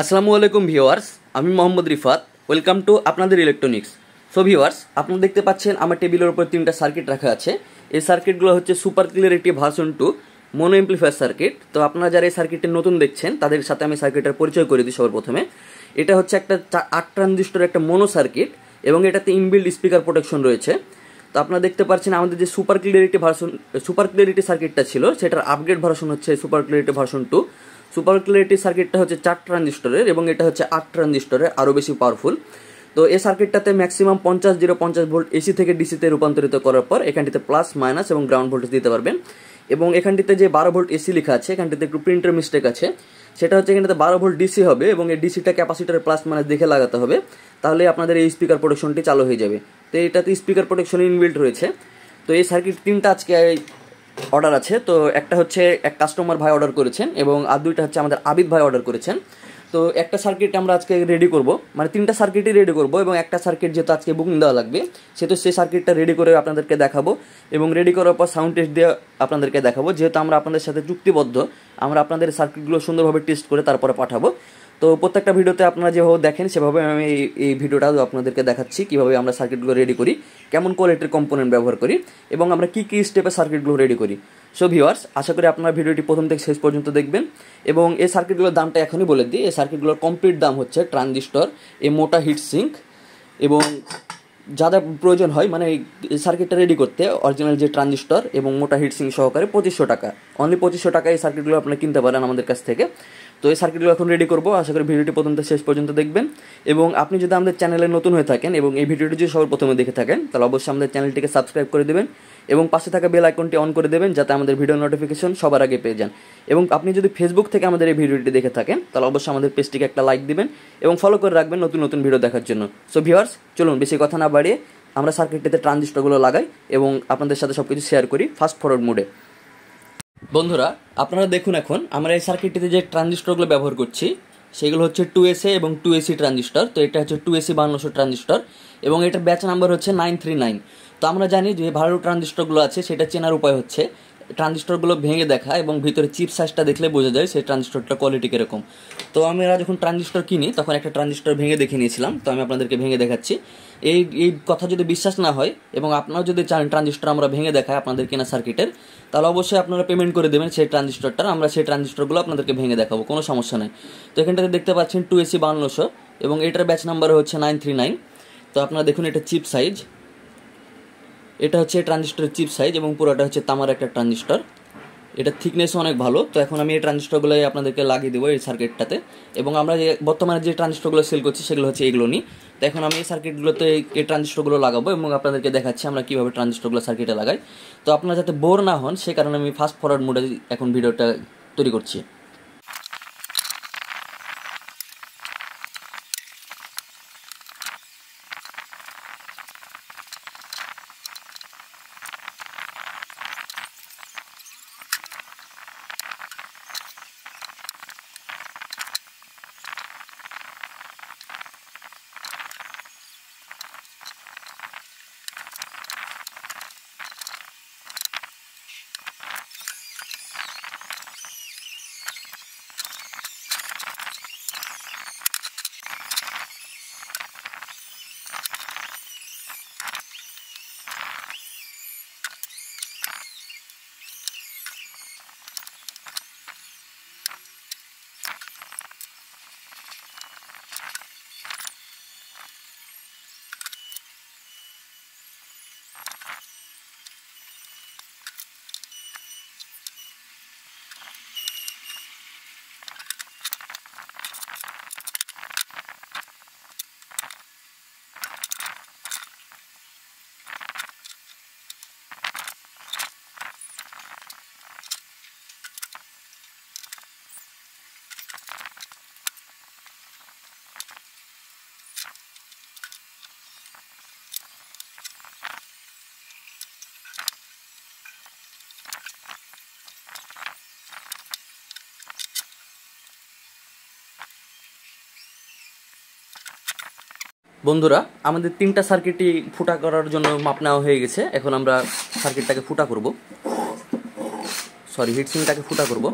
আসসালামু আলাইকুম ভিওয়ার্স আমি মোহাম্মদ রিফাত ওয়েলকাম টু আপনাদের ইলেকট্রনিক্স সো ভিওয়ার্স আপনারা দেখতে পাচ্ছেন আমার টেবিলের উপর তিনটা সার্কিট রাখা আছে এই সার্কিটগুলো হচ্ছে সুপার ক্লিয়ার একটি version two mono amplifier circuit তো আপনারা যারা এই সার্কিটটি নতুন দেখছেন তাদের সাথে আমি সার্কিটের পরিচয় করে দিই সর্বপ্রথমে এটা হচ্ছে একটা আট ট্রানজিস্টর একটা মনো সার্কিট এবং এটাতে ইনবিল্ড স্পিকার প্রোটেকশন রয়েছে তো আপনারা দেখতে পাচ্ছেন আমাদের যে super clarity version super clarity সার্কিটটা ছিল সেটার আপগ্রেড ভার্সন হচ্ছে super clarity version two super clarity সার্কিটটা হচ্ছে চার ট্রানজিস্টরের এবং এটা হচ্ছে আট ট্রানজিস্টরের আরও বেশি পাওয়ারফুল তো এই সার্কিটটাতে ম্যাক্সিমাম পঞ্চাশ জিরো পঞ্চাশ ভোল্ট এসি থেকে ডিসিতে রূপান্তরিত করার পর এখানটিতে প্লাস মাইনাস এবং গ্রাউন্ড ভোল্টেজ দিতে পারবেন এবং এখানটিতে যে বারো ভোল্ট এসি লেখা আছে এখানটিতে একটু প্রিন্টের মিস্টেক আছে সেটা হচ্ছে এখানটাতে বারো ভোল্ট ডিসি হবে এবং এই ডিসিটা ক্যাপাসিটার প্লাস মাইনাস দেখে লাগাতে হবে তাহলে আপনাদের এই স্পিকার প্রোটেকশনটি চালু হয়ে যাবে তো এটাতে স্পিকার প্রোটেকশন ইনবিল্ট রয়েছে তো এই সার্কিট তিনটা আজকে অর্ডার আছে তো একটা হচ্ছে এক কাস্টমার ভাই অর্ডার করেছেন এবং আর দুইটা হচ্ছে আমাদের আবিদ ভাই অর্ডার করেছেন তো একটা সার্কিট আমরা আজকে রেডি করব মানে তিনটা সার্কিটই রেডি করব এবং একটা সার্কিট যেহেতু আজকে বুকিং দেওয়া লাগবে সেহেতু সেই সার্কিটটা রেডি করে আপনাদেরকে দেখাবো এবং রেডি করার পর সাউন্ড টেস্ট দিয়ে আপনাদেরকে দেখাবো যেহেতু আমরা আপনাদের সাথে চুক্তিবদ্ধ আমরা আপনাদের সার্কিটগুলো সুন্দরভাবে টেস্ট করে তারপরে পাঠাবো তো প্রত্যেকটা ভিডিওতে আপনারা যেভাবে দেখেন সেভাবে আমি এই ভিডিওটাও আপনাদেরকে দেখাচ্ছি কীভাবে আমরা সার্কিটগুলো রেডি করি কেমন কোয়ালিটির কম্পোনেন্ট ব্যবহার করি এবং আমরা কী কী স্টেপে সার্কিটগুলো রেডি করি সো ভিওয়ার্স আশা করি আপনারা ভিডিওটি প্রথম থেকে শেষ পর্যন্ত দেখবেন এবং এই সার্কিটগুলোর দামটা এখনই বলে দিই এই সার্কিটগুলোর কমপ্লিট দাম হচ্ছে ট্রানজিস্টর এ মোটা হিট সিঙ্ক এবং যা যা প্রয়োজন হয় মানে এই সার্কিটটা রেডি করতে অরিজিনাল যে ট্রানজিস্টর এবং মোটা হিট সিঙ্ক সহকারে পঁচিশশো টাকা অনলি পঁচিশশো টাকা এই সার্কিটগুলো আপনারা কিনতে পারেন আমাদের কাছ থেকে তো এই সার্কিটগুলো এখন রেডি করবো আশা করি ভিডিওটি পর্যন্ত শেষ পর্যন্ত দেখবেন এবং আপনি যদি আমাদের চ্যানেলে নতুন হয়ে থাকেন এবং এই ভিডিওটি যদি সবার প্রথমে দেখে থাকেন তাহলে অবশ্যই আমাদের চ্যানেলটিকে সাবস্ক্রাইব করে দেবেন এবং পাশে থাকা বেল আইকনটি অন করে দেবেন যাতে আমাদের ভিডিও নোটিফিকেশন সবার আগে পেয়ে যান এবং আপনি যদি ফেসবুক থেকে আমাদের এই ভিডিওটি দেখে থাকেন তাহলে অবশ্যই আমাদের পেজটিকে একটা লাইক দিবেন এবং ফলো করে রাখবেন নতুন নতুন ভিডিও দেখার জন্য সো ভিওয়ার্স চলুন বেশি কথা না বাড়িয়ে আমরা সার্কিটটিতে ট্রানজিস্টরগুলো লাগাই এবং আপনাদের সাথে সব কিছু শেয়ার করি ফার্স্ট ফরওয়ার্ড মোডে বন্ধুরা আপনারা দেখুন এখন আমরা এই সার্কিটটিতে যে ট্রানজিস্টরগুলো ব্যবহার করছি সেগুলো হচ্ছে টু এসে এবং টু এসি ট্রানজিস্টর তো এটা হচ্ছে টু এসি বান্নশো ট্রানজিস্টর এবং এটার ব্যাচ নাম্বার হচ্ছে নাইন থ্রি নাইন তো আমরা জানি যে ভালো ট্রানজিস্টরগুলো আছে সেটা চেনার উপায় হচ্ছে ট্রানজিস্টরগুলো ভেঙে দেখা এবং ভিতরে চিপ সাইজটা দেখলে বোঝা যায় সেই ট্রানজিস্টরটার কোয়ালিটি কীরকম তো আমরা যখন ট্রানজিস্টর কিনি তখন একটা ট্রানজিস্টর ভেঙে দেখে নিয়েছিলাম তো আমি আপনাদেরকে ভেঙে দেখাচ্ছি এই এই কথা যদি বিশ্বাস না হয় এবং আপনারা যদি চান ট্রানজিস্টর আমরা ভেঙে দেখায় আপনাদের কেনা সার্কিটের তাহলে অবশ্যই আপনারা পেমেন্ট করে দেবেন সেই ট্রানজিস্টারটা আমরা সেই ট্রানজিস্টরগুলো আপনাদেরকে ভেঙে দেখাবো কোনো সমস্যা নেই তো এখানটাতে দেখতে পাচ্ছেন টু এসি বান্নশো এবং এটার ব্যাচ নাম্বার হচ্ছে নাইন থ্রি নাইন তো আপনারা দেখুন এটা চিপ সাইজ এটা হচ্ছে ট্রানজিস্টরের চিপ সাইজ এবং পুরোটা হচ্ছে তামার একটা ট্রানজিস্টর এটা থিকনেস অনেক ভালো তো এখন আমি এই ট্রানজিস্টারগুলোই আপনাদেরকে লাগিয়ে দেবো এই সার্কিটটাতে এবং আমরা যে বর্তমানে যে ট্রানজিস্টারগুলো সেল করছি সেগুলো হচ্ছে এগুলো নিই তো এখন আমি এই সার্কিটগুলোতে এই ট্রানজিস্টারগুলো লাগাবো এবং আপনাদেরকে দেখাচ্ছি আমরা কীভাবে ট্রানজিস্টারগুলো সার্কিটে লাগাই তো আপনারা যাতে বোর না হন সে কারণে আমি ফাস্ট ফরওয়ার্ড মোডে এখন ভিডিওটা তৈরি করছি বন্ধুরা আমাদের তিনটা সার্কিটই ফুটা করার জন্য মাপ নেওয়া হয়ে গেছে এখন আমরা সার্কিটটাকে ফুটা করব সরি হিটসিংটাকে ফুটা করব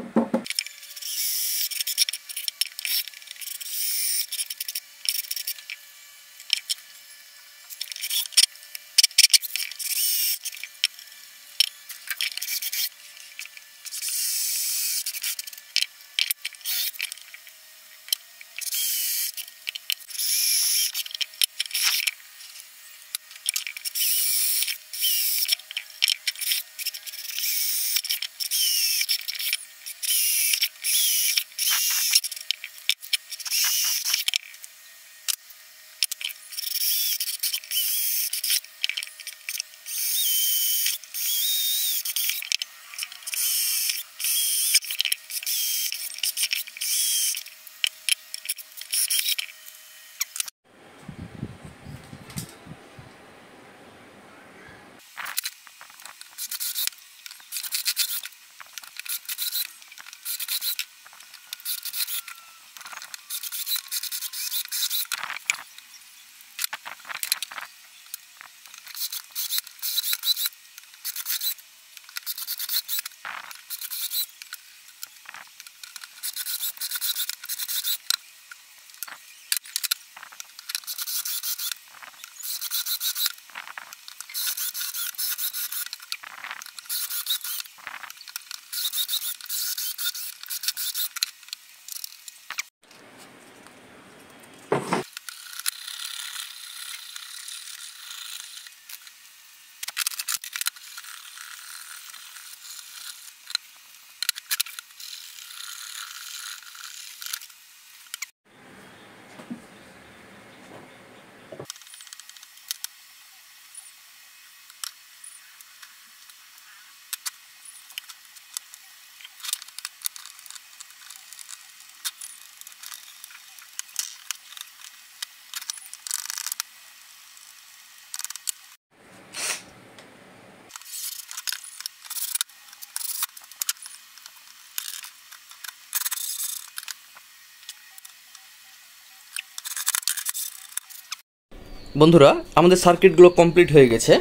বন্ধুরা আমাদের সার্কিটগুলো কমপ্লিট হয়ে গেছে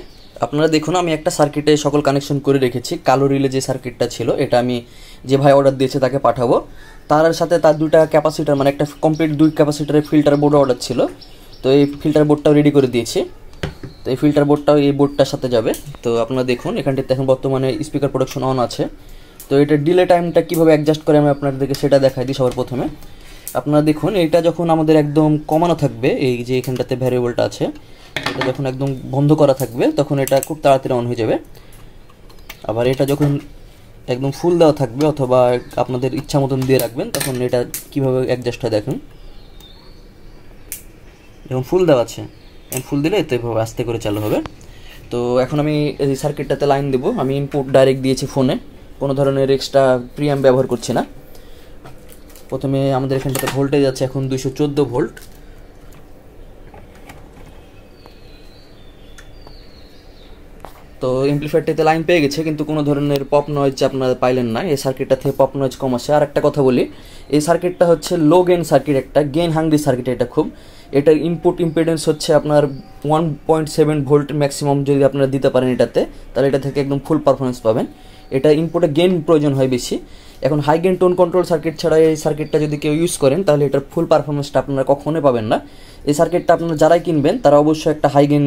আপনারা দেখুন আমি একটা সার্কিটে সকল কানেকশন করে রেখেছি কালো রিলে যে সার্কিটটা ছিল এটা আমি যে ভাই অর্ডার দিয়েছে তাকে পাঠাবো তার সাথে তার দুটা ক্যাপাসিটার মানে একটা কমপ্লিট দুই ক্যাপাসিটারের ফিল্টার বোর্ড অর্ডার ছিল তো এই ফিল্টার বোর্ডটাও রেডি করে দিয়েছি তো এই ফিল্টার বোর্ডটাও এই বোর্ডটার সাথে যাবে তো আপনারা দেখুন এখানটিতে এখন বর্তমানে স্পিকার প্রোডাকশন অন আছে তো এটা ডিলে টাইমটা কীভাবে অ্যাডজাস্ট করে আমি আপনাদেরকে সেটা দেখাই দিই সবার প্রথমে আপনারা দেখুন এটা যখন আমাদের একদম কমানো থাকবে এই যে এখানটাতে ভ্যারিয়েবলটা আছে এটা যখন একদম বন্ধ করা থাকবে তখন এটা খুব তাড়াতাড়ি অন হয়ে যাবে আবার এটা যখন একদম ফুল দেওয়া থাকবে অথবা আপনাদের ইচ্ছা মতন দিয়ে রাখবেন তখন এটা কীভাবে অ্যাডজাস্ট হয় দেখুন এবং ফুল দেওয়া আছে ফুল দিলে তো এভাবে আস্তে করে চালু হবে তো এখন আমি এই সার্কিটটাতে লাইন দেবো আমি ইনপুট ডাইরেক্ট দিয়েছি ফোনে কোনো ধরনের এক্সট্রা প্রিয়াম ব্যবহার করছি না প্রথমে আমাদের এখানটাতে ভোল্টেজ আছে এখন দুশো ভোল্ট তো এমপ্লিফায়ারটিতে লাইন পেয়ে গেছে কিন্তু কোনো ধরনের পপ নয়েজ আপনারা পাইলেন না এই সার্কিটটা থেকে পপ নয়েজ কম আসে আর একটা কথা বলি এই সার্কিটটা হচ্ছে লো গেন সার্কিট একটা গেন হাঙ্গি সার্কিট এটা খুব এটার ইনপুট ইম্পিডেন্স হচ্ছে আপনার one point seven volt maximum যদি আপনারা দিতে পারেন এটাতে তাহলে এটা থেকে একদম ফুল পারফরমেন্স পাবেন এটা ইনপুটে গেন প্রয়োজন হয় বেশি এখন high gain tone control circuit ছাড়া এই সার্কিটটা যদি কেউ ইউজ করেন তাহলে এটার ফুল পারফরমেন্সটা আপনারা কখনোই পাবেন না এই সার্কিটটা আপনারা যারাই কিনবেন তারা অবশ্যই একটা high gain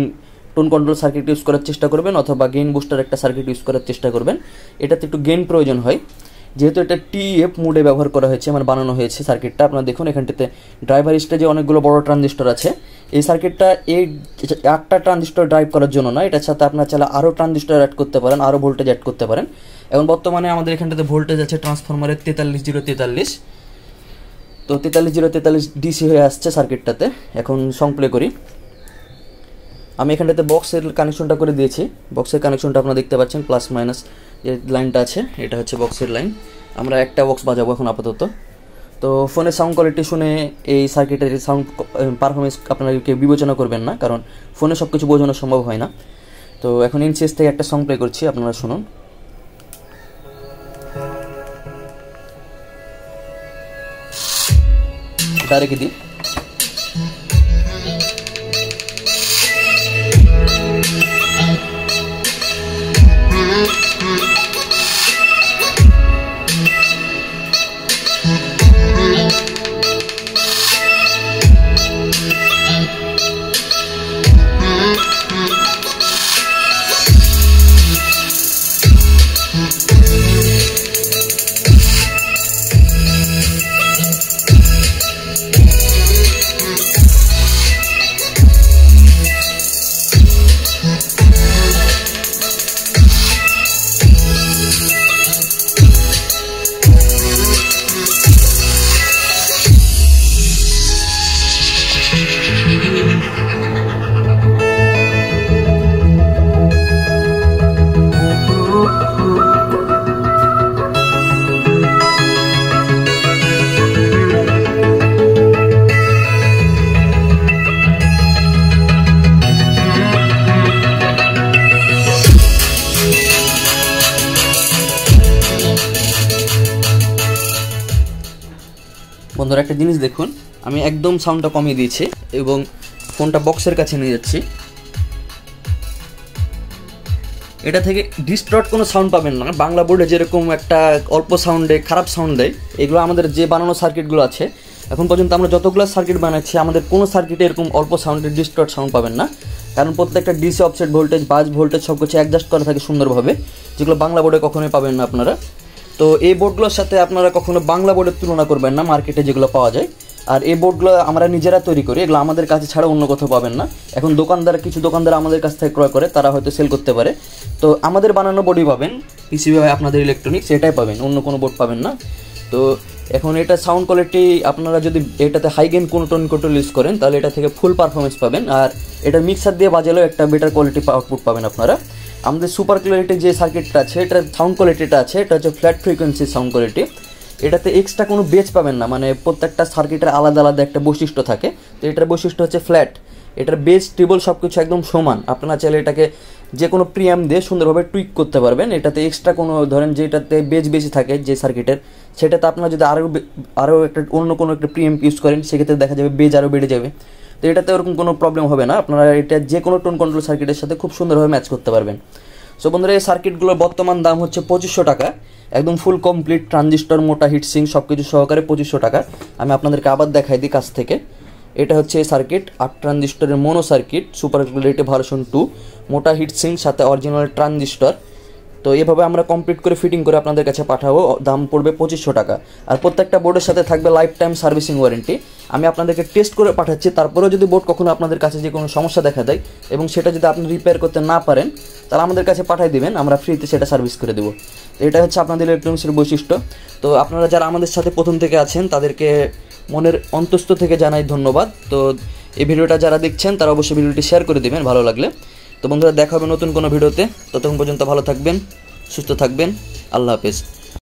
tone control circuit use করার চেষ্টা করবেন অথবা গেইন বুস্টার একটা সার্কিট ইউজ করার চেষ্টা করবেন এটাতে একটু গেইন প্রয়োজন হয় যেহেতু এটা টিএফ e মুডে ব্যবহার করা হয়েছে মানে বানানো হয়েছে সার্কিটটা আপনারা দেখুন এখানটাতে ড্রাইভার স্টেজে অনেকগুলো বড় ট্রানজিস্টর আছে এই সার্কিটটা এই একটা ট্রানজিস্টর ড্রাইভ করার জন্য নয় এটার সাথে আপনার চাইলে আরও ট্রানজিস্টর অ্যাড করতে পারেন আরও ভোল্টেজ অ্যাড করতে পারেন এখন বর্তমানে আমাদের এখানটাতে ভোল্টেজ আছে ট্রান্সফরমারের তেতাল্লিশ জিরো তেতাল্লিশ তো তেতাল্লিশ জিরো তেতাল্লিশ ডিসি হয়ে আসছে সার্কিটটাতে এখন সং প্লে করি আমি এখানটাতে বক্সের কানেকশনটা করে দিয়েছি বক্সের কানেকশনটা আপনারা দেখতে পাচ্ছেন প্লাস মাইনাস যে লাইনটা আছে এটা হচ্ছে বক্সের লাইন আমরা একটা বক্স বাজাবো এখন আপাতত তো ফোনের সাউন্ড কোয়ালিটি শুনে এই সার্কিটের সাউন্ড পারফরমেন্স আপনারা কেউ বিবেচনা করবেন না কারণ ফোনে সব কিছু বোঝানো সম্ভব হয় না তো এখন ইনসিএস থেকে একটা সং প্লে করছি আপনারা শুনুন এটা দিই বন্ধুরা একটা জিনিস দেখুন আমি একদম সাউন্ডটা কমিয়ে দিয়েছি এবং ফোনটা বক্সের কাছে নিয়ে যাচ্ছি এটা থেকে ডিস্টর্ট কোনো সাউন্ড পাবেন না বাংলা বোর্ডে যেরকম একটা অল্প সাউন্ডে খারাপ সাউন্ড দেয় এগুলো আমাদের যে বানানো সার্কিটগুলো আছে এখন পর্যন্ত আমরা যতগুলো সার্কিট বানাচ্ছি আমাদের কোনো সার্কিটে এরকম অল্প সাউন্ডে ডিস্টর্ট সাউন্ড পাবেন না কারণ প্রত্যেকটা DC offset voltage bus voltage সব কিছু অ্যাডজাস্ট করা থাকে সুন্দরভাবে যেগুলো বাংলা বোর্ডে কখনোই পাবেন না আপনারা তো এই বোর্ডগুলোর সাথে আপনারা কখনো বাংলা বোর্ডের তুলনা করবেন না মার্কেটে যেগুলো পাওয়া যায় আর এই বোর্ডগুলো আমরা নিজেরা তৈরি করি এগুলো আমাদের কাছে ছাড়া অন্য কোথাও পাবেন না এখন দোকানদার কিছু দোকানদার আমাদের কাছ থেকে ক্রয় করে তারা হয়তো সেল করতে পারে তো আমাদের বানানো বোর্ডই পাবেন পিসিবি হয় আপনাদের ইলেকট্রনিক্স এটাই পাবেন অন্য কোনো বোর্ড পাবেন না তো এখন এটা সাউন্ড কোয়ালিটি আপনারা যদি এটাতে হাই গেন কোনো টোন কন্ট্রোল ইউজ করেন তাহলে এটা থেকে ফুল পারফরমেন্স পাবেন আর এটা মিক্সার দিয়ে বাজালেও একটা বেটার কোয়ালিটি আউটপুট পাবেন আপনারা আমাদের সুপার ক্লিয়ারিটি যে সার্কিটটা আছে এটার সাউন্ড কোয়ালিটিটা আছে এটা হচ্ছে ফ্ল্যাট ফ্রিকোয়েন্সি সাউন্ড কোয়ালিটি এটাতে এক্সট্রা কোনো বেচ পাবেন না মানে প্রত্যেকটা সার্কিটের আলাদা আলাদা একটা বৈশিষ্ট্য থাকে তো এটার বৈশিষ্ট্য হচ্ছে ফ্ল্যাট এটার বেস টেবল সব কিছু একদম সমান আপনারা চাইলে এটাকে যে কোনো প্রিয়াম দিয়ে সুন্দরভাবে টুইক করতে পারবেন এটাতে এক্সট্রা কোনো ধরেন যেটাতে বেজ বেশি থাকে যে সার্কিটের সেটাতে আপনারা যদি আরও আরও একটা অন্য কোনো একটা প্রিয়াম ইউজ করেন সেক্ষেত্রে দেখা যাবে বেজ আরও বেড়ে যাবে তো এটাতে ওরকম কোনো প্রবলেম হবে না আপনারা এটা যে কোনো টোন কন্ট্রোল সার্কিটের সাথে খুব সুন্দরভাবে ম্যাচ করতে পারবেন সো বন্ধুরা এই সার্কিটগুলোর বর্তমান দাম হচ্ছে পঁচিশশো টাকা একদম ফুল কমপ্লিট ট্রানজিস্টর মোটা হিটসিং সব কিছু সহকারে পঁচিশশো টাকা আমি আপনাদেরকে আবার দেখাই দিই কাছ থেকে এটা হচ্ছে এই সার্কিট আট ট্রানজিস্টরের মোনো সার্কিট সুপার রেটে ভার্সন টু মোটা হিটসিং সাথে অরিজিনাল ট্রানজিস্টর তো এভাবে আমরা কমপ্লিট করে ফিটিং করে আপনাদের কাছে পাঠাবো দাম পড়বে পঁচিশশো টাকা আর প্রত্যেকটা বোর্ডের সাথে থাকবে লাইফ টাইম সার্ভিসিং ওয়ারেন্টি আমি আপনাদেরকে টেস্ট করে পাঠাচ্ছি তারপরেও যদি বোর্ড কখনো আপনাদের কাছে যে কোনো সমস্যা দেখা দেয় এবং সেটা যদি আপনি রিপেয়ার করতে না পারেন তাহলে আমাদের কাছে পাঠাই দেবেন আমরা ফ্রিতে সেটা সার্ভিস করে দেবো এটা হচ্ছে আপনাদের ইলেকট্রনিক্সের বৈশিষ্ট্য তো আপনারা যারা আমাদের সাথে প্রথম থেকে আছেন তাদেরকে মনের অন্তস্থ থেকে জানাই ধন্যবাদ তো এই ভিডিওটা যারা দেখছেন তারা অবশ্যই ভিডিওটি শেয়ার করে দেবেন ভালো লাগলে তো বন্ধুরা দেখা হবে নতুন কোনো ভিডিওতে ততক্ষণ পর্যন্ত ভালো থাকবেন সুস্থ থাকবেন আল্লাহ হাফেজ